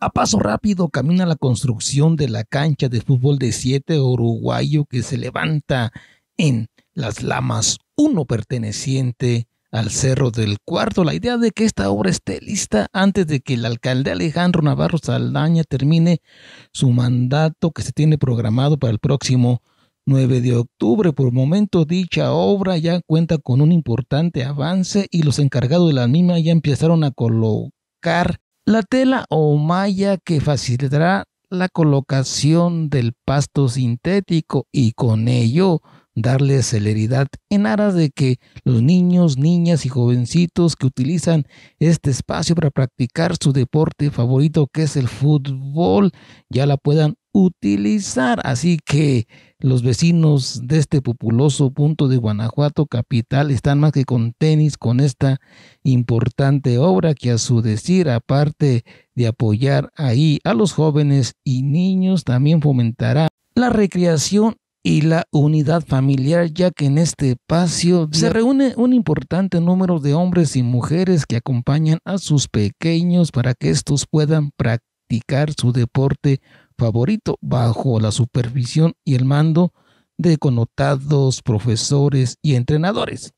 A paso rápido camina la construcción de la cancha de fútbol de 7 uruguayo que se levanta en las lamas, uno perteneciente al Cerro del Cuarto. La idea de que esta obra esté lista antes de que el alcalde Alejandro Navarro Saldaña termine su mandato que se tiene programado para el próximo 9 de octubre. Por momento dicha obra ya cuenta con un importante avance y los encargados de la misma ya empezaron a colocar la tela o malla que facilitará la colocación del pasto sintético y con ello darle celeridad en aras de que los niños, niñas y jovencitos que utilizan este espacio para practicar su deporte favorito que es el fútbol ya la puedan utilizar. Así que los vecinos de este populoso punto de Guanajuato capital están más que con tenis con esta importante obra que a su decir, aparte de apoyar ahí a los jóvenes y niños, también fomentará la recreación y la unidad familiar, ya que en este espacio se reúne un importante número de hombres y mujeres que acompañan a sus pequeños para que estos puedan practicar su deporte favorito bajo la supervisión y el mando de connotados profesores y entrenadores.